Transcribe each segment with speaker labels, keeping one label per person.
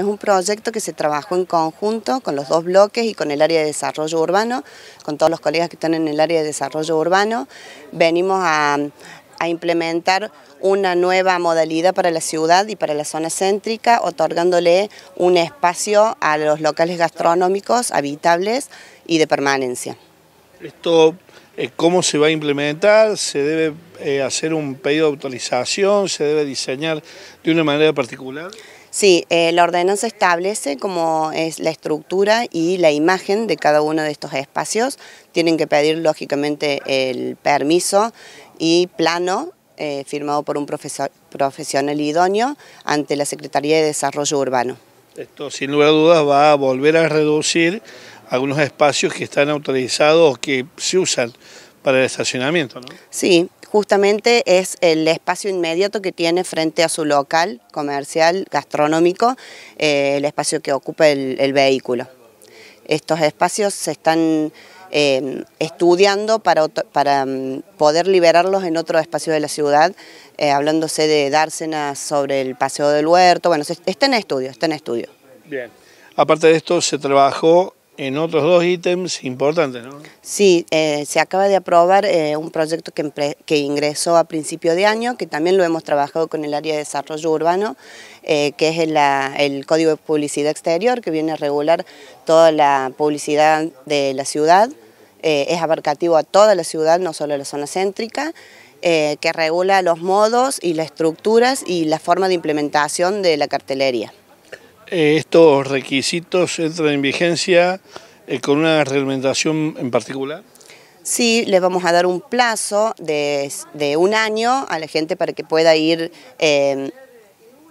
Speaker 1: Es un proyecto que se trabajó en conjunto con los dos bloques y con el área de desarrollo urbano, con todos los colegas que están en el área de desarrollo urbano. Venimos a, implementar una nueva modalidad para la ciudad y para la zona céntrica, otorgándole un espacio a los locales gastronómicos habitables y de permanencia.
Speaker 2: Esto, eh, ¿cómo se va a implementar? ¿Se debe eh, hacer un pedido de autorización? ¿Se debe diseñar de una manera particular?
Speaker 1: Sí, eh, la ordenanza establece cómo es la estructura y la imagen de cada uno de estos espacios. Tienen que pedir, lógicamente, el permiso y plano eh, firmado por un profesional idóneo ante la Secretaría de Desarrollo Urbano.
Speaker 2: Esto, sin lugar a dudas, va a volver a reducir algunos espacios que están autorizados o que se usan para el estacionamiento, ¿no?
Speaker 1: Sí, justamente es el espacio inmediato que tiene frente a su local comercial, gastronómico, eh, el espacio que ocupa el, vehículo. Estos espacios se están eh, estudiando para, para mm, poder liberarlos en otro espacio de la ciudad, eh, hablándose de dársenas sobre el Paseo del Huerto, bueno, está en estudio, está en estudio. Bien.
Speaker 2: Aparte de esto, se trabajó en otros dos ítems importantes,
Speaker 1: ¿no? Sí, eh, se acaba de aprobar eh, un proyecto que, ingresó a principio de año, que también lo hemos trabajado con el área de desarrollo urbano, eh, que es el, el Código de Publicidad Exterior, que viene a regular toda la publicidad de la ciudad, es abarcativo a toda la ciudad, no solo a la zona céntrica, que regula los modos y las estructuras y la forma de implementación de la cartelería.
Speaker 2: Eh, estos requisitos entran en vigencia eh, con una reglamentación en particular?
Speaker 1: Sí, le vamos a dar un plazo de, de un año a la gente para que pueda ir eh,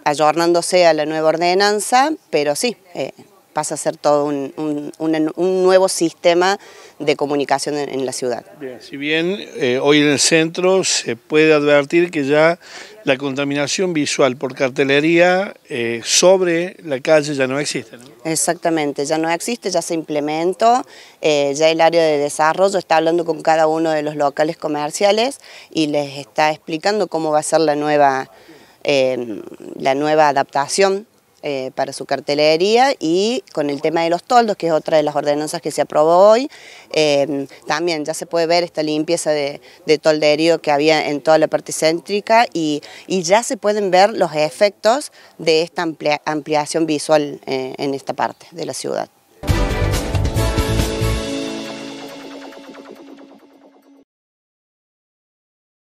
Speaker 1: ayornándose a la nueva ordenanza, pero sí, eh, pasa a ser todo un, nuevo sistema de comunicación en, la ciudad.
Speaker 2: si bien eh, hoy en el centro se puede advertir que ya la contaminación visual por cartelería eh, sobre la calle ya no existe.
Speaker 1: Exactamente, ya no existe, ya se implementó, eh, ya el área de desarrollo está hablando con cada uno de los locales comerciales y les está explicando cómo va a ser la nueva, la nueva adaptación eh, para su cartelería y con el tema de los toldos, que es otra de las ordenanzas que se aprobó hoy, eh, también ya se puede ver esta limpieza de, tolderío que había en toda la parte céntrica y, ya se pueden ver los efectos de esta ampliación visual eh, en esta parte de la ciudad.